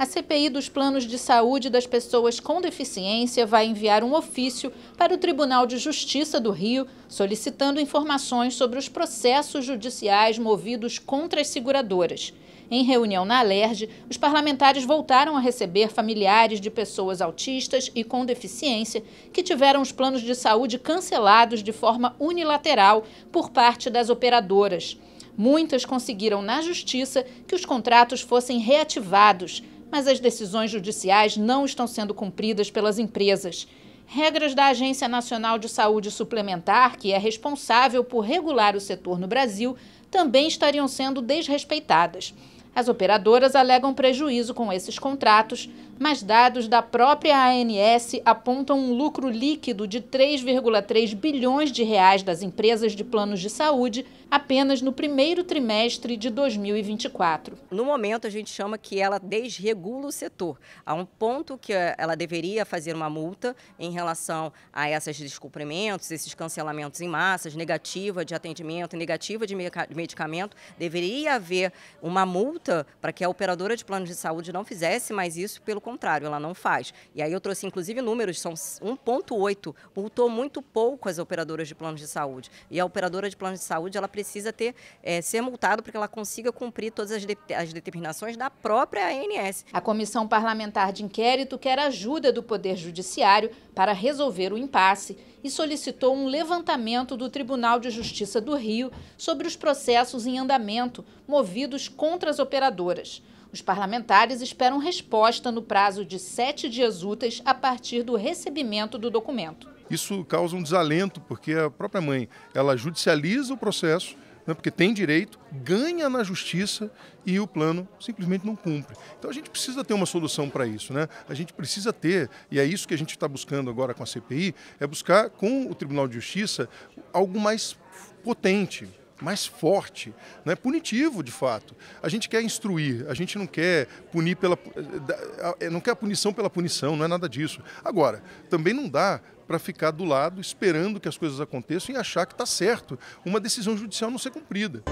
A CPI dos Planos de Saúde das Pessoas com Deficiência vai enviar um ofício para o Tribunal de Justiça do Rio solicitando informações sobre os processos judiciais movidos contra as seguradoras. Em reunião na Alerj, os parlamentares voltaram a receber familiares de pessoas autistas e com deficiência que tiveram os planos de saúde cancelados de forma unilateral por parte das operadoras. Muitas conseguiram na justiça que os contratos fossem reativados, mas as decisões judiciais não estão sendo cumpridas pelas empresas. Regras da Agência Nacional de Saúde Suplementar, que é responsável por regular o setor no Brasil, também estariam sendo desrespeitadas. As operadoras alegam prejuízo com esses contratos, mas dados da própria ANS apontam um lucro líquido de 3,3 bilhões de reais das empresas de planos de saúde apenas no primeiro trimestre de 2024. No momento, a gente chama que ela desregula o setor. Há um ponto que eh, ela deveria fazer uma multa em relação a esses descumprimentos, esses cancelamentos em massas, negativa de atendimento, negativa de medicamento. Deveria haver uma multa para que a operadora de planos de saúde não fizesse mais isso, pelo contrário, ela não faz. E aí eu trouxe, inclusive, números, são 1,8, multou muito pouco as operadoras de planos de saúde. E a operadora de planos de saúde, ela precisa ter, é, ser multada para que ela consiga cumprir todas as, de, as determinações da própria ANS. A Comissão Parlamentar de Inquérito quer ajuda do Poder Judiciário para resolver o impasse e solicitou um levantamento do Tribunal de Justiça do Rio sobre os processos em andamento movidos contra as operadoras. Os parlamentares esperam resposta no prazo de sete dias úteis a partir do recebimento do documento. Isso causa um desalento, porque a própria mãe ela judicializa o processo né, porque tem direito, ganha na justiça e o plano simplesmente não cumpre. Então a gente precisa ter uma solução para isso, né? A gente precisa ter, e é isso que a gente está buscando agora com a CPI, é buscar com o Tribunal de Justiça algo mais potente, mais forte, né, punitivo de fato. A gente quer instruir, a gente não quer punir pela. Eh, eh, não quer a punição pela punição, não é nada disso. Agora, também não dá para ficar do lado esperando que as coisas aconteçam e achar que está certo uma decisão judicial não ser cumprida.